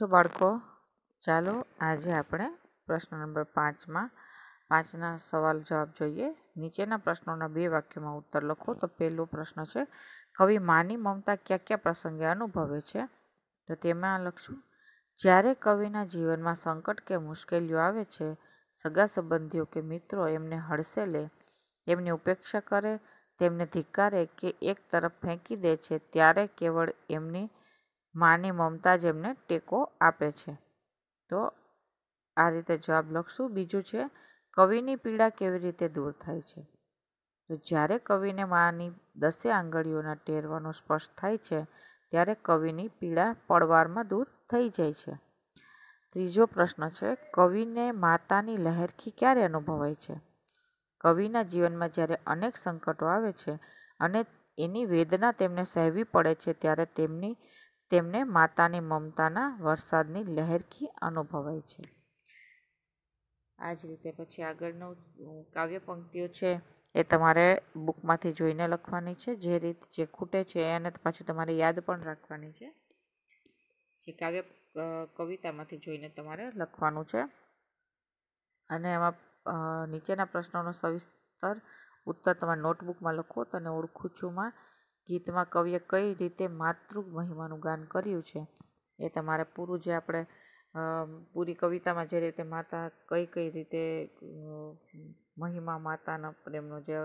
જો બાળકો ચાલો આજે આપણે પ્રશ્ન નંબર પાંચમાં પાંચના સવાલ જવાબ જોઈએ નીચેના પ્રશ્નોના બે વાક્યમાં ઉત્તર લખો તો પહેલો પ્રશ્ન છે કવિ માની મમતા કયા કયા પ્રસંગે અનુભવે છે તો તેમાં લખશું જ્યારે કવિના જીવનમાં સંકટ કે મુશ્કેલીઓ આવે છે સગા સંબંધીઓ કે મિત્રો એમને હડસે લે તેમની ઉપેક્ષા કરે તેમને ધિક્કારે કે એક તરફ ફેંકી દે છે ત્યારે કેવળ એમની માની મમતાજ એમને ટેકો આપે છે તો આ રીતે જવાબ લખશું બીજું છે કવિની પીડા કેવી રીતે દૂર થાય છે તો જ્યારે કવિને માની દસે આંગળીઓના ટેરવાનો સ્પષ્ટ થાય છે ત્યારે કવિની પીડા પડવારમાં દૂર થઈ જાય છે ત્રીજો પ્રશ્ન છે કવિને માતાની લહેરખી ક્યારે અનુભવાય છે કવિના જીવનમાં જ્યારે અનેક સંકટો આવે છે અને એની વેદના તેમને સહેવી પડે છે ત્યારે તેમની તેમને માતાની મમતાના વરસાદની લહેરખી અનુભવાય છે આ જ રીતે પછી આગળનું કાવ્ય પંક્તિઓ છે એ તમારે બુકમાંથી જોઈને લખવાની છે જે રીત જે ખૂટે છે એને પાછું તમારે યાદ પણ રાખવાની છે જે કાવ્ય કવિતામાંથી જોઈને તમારે લખવાનું છે અને એમાં નીચેના પ્રશ્નોનો સવિસ્તર ઉત્તર તમારા નોટબુકમાં લખો તને ઓળખું છુંમાં ગીતમાં કવિએ કઈ રીતે માતૃ મહિમાનું ગાન કર્યું છે એ તમારે પૂરું જે આપણે પૂરી કવિતામાં જે રીતે માતા કઈ કઈ રીતે મહિમા માતાના પ્રેમનો જે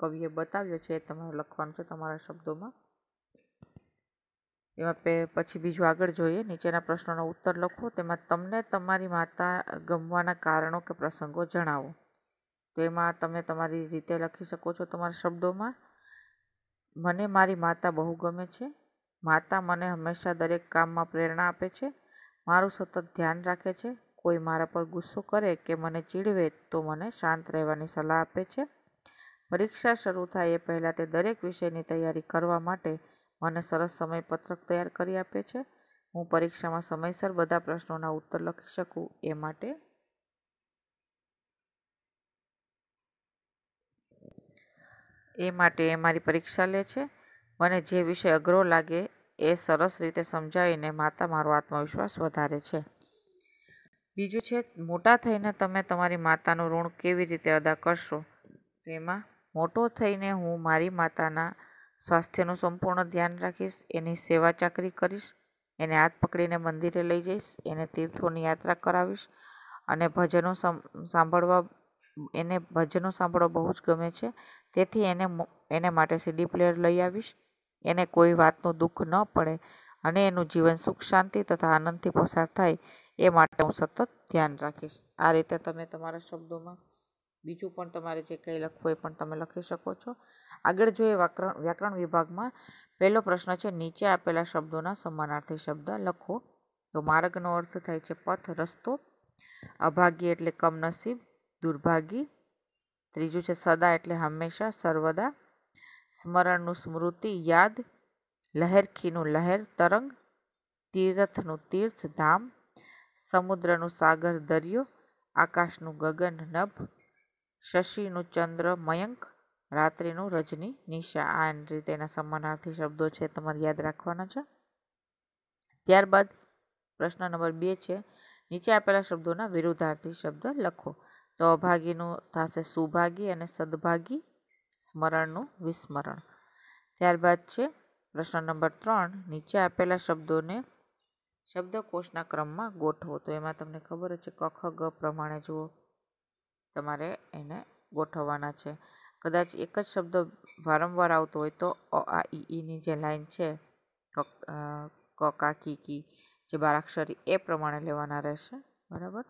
કવિએ બતાવ્યો છે એ તમારે લખવાનું છે તમારા શબ્દોમાં એમાં પછી બીજું આગળ જોઈએ નીચેના પ્રશ્નોનો ઉત્તર લખો તેમાં તમને તમારી માતા ગમવાના કારણો કે પ્રસંગો જણાવો તેમાં તમે તમારી રીતે લખી શકો છો તમારા શબ્દોમાં મને મારી માતા બહુ ગમે છે માતા મને હંમેશા દરેક કામમાં પ્રેરણા આપે છે મારું સતત ધ્યાન રાખે છે કોઈ મારા પર ગુસ્સો કરે કે મને ચીડવે તો મને શાંત રહેવાની સલાહ આપે છે પરીક્ષા શરૂ થાય એ પહેલાં તે દરેક વિષયની તૈયારી કરવા માટે મને સરસ સમયપત્રક તૈયાર કરી આપે છે હું પરીક્ષામાં સમયસર બધા પ્રશ્નોના ઉત્તર લખી શકું એ માટે એ માટે એ મારી પરીક્ષા લે છે મને જે વિષય અઘરો લાગે એ સરસ રીતે સમજાવીને માતા મારો આત્મવિશ્વાસ વધારે છે બીજું છે મોટા થઈને તમે તમારી માતાનું ઋણ કેવી રીતે અદા કરશો તેમાં મોટો થઈને હું મારી માતાના સ્વાસ્થ્યનું સંપૂર્ણ ધ્યાન રાખીશ એની સેવા ચાકરી કરીશ એને હાથ પકડીને મંદિરે લઈ જઈશ એને તીર્થોની યાત્રા કરાવીશ અને ભજનો સાંભળવા એને ભજનો સાંભળવા બહુ જ ગમે છે તેથી એને એને માટે સીડી પ્લેયર લઈ આવીશ એને કોઈ વાતનું દુઃખ ન પડે અને એનું જીવન સુખ શાંતિ તથા આનંદથી પસાર થાય એ માટે હું સતત ધ્યાન રાખીશ આ રીતે તમે તમારા શબ્દોમાં બીજું પણ તમારે જે કંઈ લખવું એ પણ તમે લખી શકો છો આગળ જોઈએ વ્યાકરણ વ્યાકરણ વિભાગમાં પહેલો પ્રશ્ન છે નીચે આપેલા શબ્દોના સમાનાર્થી શબ્દ લખો તો માર્ગનો અર્થ થાય છે પથ રસ્તો અભાગ્ય એટલે કમનસીબ દુર્ભાગી ત્રીજું છે સદા એટલે હંમેશા સર્વદા સ્મરણનું સ્મૃતિ યાદ લહેરખીનું લહેર તરંગ તીર્થનું તીર્થ ધામ સમુદ્રનું સાગર દરિયો આકાશનું ગગન નભ શશીનું ચંદ્ર મયંક રાત્રિનું રજની નિશા આ રીતે એના સમાનાર્થી શબ્દો છે તમારે યાદ રાખવાના છે ત્યારબાદ પ્રશ્ન નંબર બે છે નીચે આપેલા શબ્દોના વિરુદ્ધાર્થી શબ્દ લખો તો અભાગીનું થશે સુભાગી અને સદભાગી સ્મરણનું વિસ્મરણ ત્યારબાદ છે પ્રશ્ન નંબર ત્રણ નીચે આપેલા શબ્દોને શબ્દકોશના ક્રમમાં ગોઠવો તો એમાં તમને ખબર છે કખ ગ પ્રમાણે જુઓ તમારે એને ગોઠવવાના છે કદાચ એક જ શબ્દ વારંવાર આવતો હોય તો અ આ ઈ ઈની જે લાઈન છે ક કા કી કી જે બારાક્ષરી એ પ્રમાણે લેવાના રહેશે બરાબર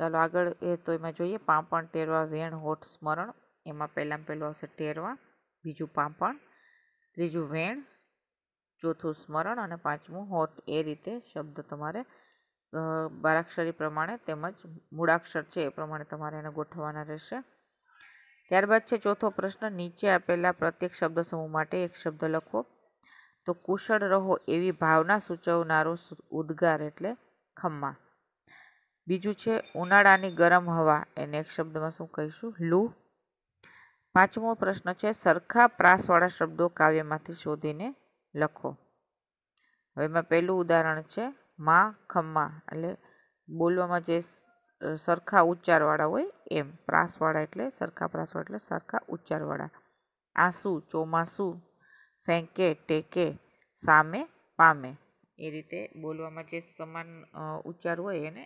ચાલો આગળ એ તો એમાં જોઈએ પાંપણ ટેરવા વેણ હોઠ સ્મરણ એમાં પહેલાં પહેલું આવશે ટેરવા બીજું પાંપણ ત્રીજું વેણ ચોથું સ્મરણ અને પાંચમું હોઠ એ રીતે શબ્દ તમારે બારાક્ષરી પ્રમાણે તેમજ મૂળાક્ષર છે એ પ્રમાણે તમારે એને ગોઠવવાના રહેશે ત્યારબાદ છે ચોથો પ્રશ્ન નીચે આપેલા પ્રત્યેક શબ્દ સમૂહ માટે એક શબ્દ લખો તો કુશળ રહો એવી ભાવના સૂચવનારો ઉદ્ગાર એટલે ખમ્મા બીજું છે ઉનાળાની ગરમ હવા એને એક શબ્દમાં શું કહીશું લૂ પાંચમો પ્રશ્ન છે સરખા પ્રાસવાળા શબ્દો કાવ્યમાંથી શોધીને લખો હવે એમાં પહેલું ઉદાહરણ છે મા ખમ્મા એટલે બોલવામાં જે સરખા ઉચ્ચારવાળા હોય એમ પ્રાસવાળા એટલે સરખા પ્રાસવાળા એટલે સરખા ઉચ્ચારવાળા આંસુ ચોમાસું ફેંકે ટેકે સામે પામે એ રીતે બોલવામાં જે સમાન ઉચ્ચાર હોય એને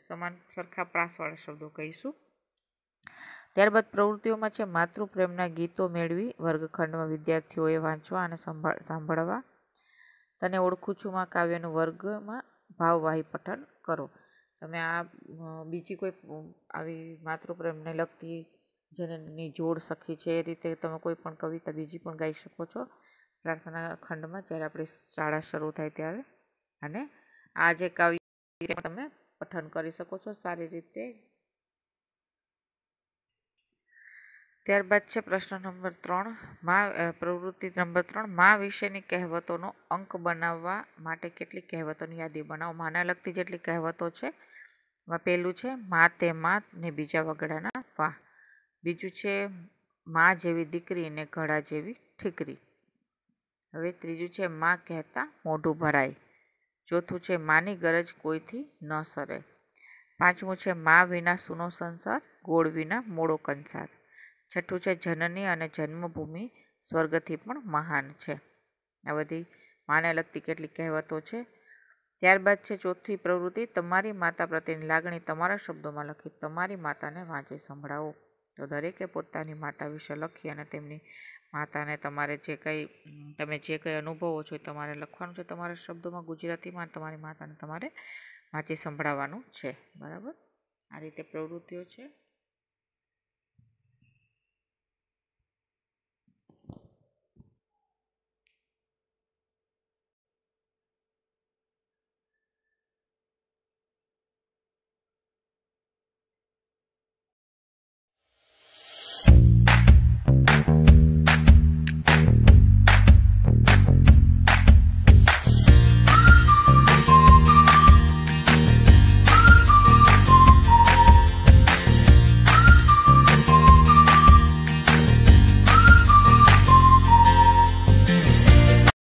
સમાન સરખા પ્રાસવાળા શબ્દો કહીશું ત્યારબાદ પ્રવૃત્તિઓમાં છે માતૃપ્રેમના ગીતો મેળવી વર્ગખંડમાં વિદ્યાર્થીઓએ વાંચવા અને સંભાળ સાંભળવા તને ઓળખું છું માં કાવ્યનું વર્ગમાં ભાવવાહી પઠન કરો તમે આ બીજી કોઈ આવી માતૃપ્રેમને લગતી જેને જોડ સખી છે એ રીતે તમે કોઈ પણ કવિતા બીજી પણ ગાઈ શકો છો પ્રાર્થના ખંડમાં જ્યારે આપણી શાળા શરૂ થાય ત્યારે અને આ જે કાવ્ય તમે પઠન કરી શકો છો સારી રીતે ત્યારબાદ છે પ્રશ્ન નંબર ત્રણ મા પ્રવૃત્તિ નંબર ત્રણ મા વિશેની કહેવતોનો અંક બનાવવા માટે કેટલી કહેવતોની યાદી બનાવો માને લગતી જેટલી કહેવતો છે એમાં પહેલું છે મા તે મા ને બીજા વગડાના વાહ બીજું છે મા જેવી દીકરી ને ઘડા જેવી ઠીકરી હવે ત્રીજું છે મા કહેતા મોઢું ભરાય ચોથું છે માની ગરજ કોઈથી ન સરે પાંચમું છે મા વિના સૂનો સંસાર ગોળ વિના મોડો કંસાર છઠ્ઠું છે જનની અને જન્મભૂમિ સ્વર્ગથી પણ મહાન છે આ બધી માને લગતી કેટલીક કહેવતો છે ત્યારબાદ છે ચોથી પ્રવૃત્તિ તમારી માતા પ્રત્યેની લાગણી તમારા શબ્દોમાં લખી તમારી માતાને વાંચી સંભળાવો તો દરેકે પોતાની માતા વિશે લખી અને તેમની માતાને તમારે જે કંઈ તમે જે કંઈ અનુભવો છો એ તમારે લખવાનું છે તમારા શબ્દોમાં ગુજરાતીમાં તમારી માતાને તમારે વાંચી સંભળાવવાનું છે બરાબર આ રીતે પ્રવૃત્તિઓ છે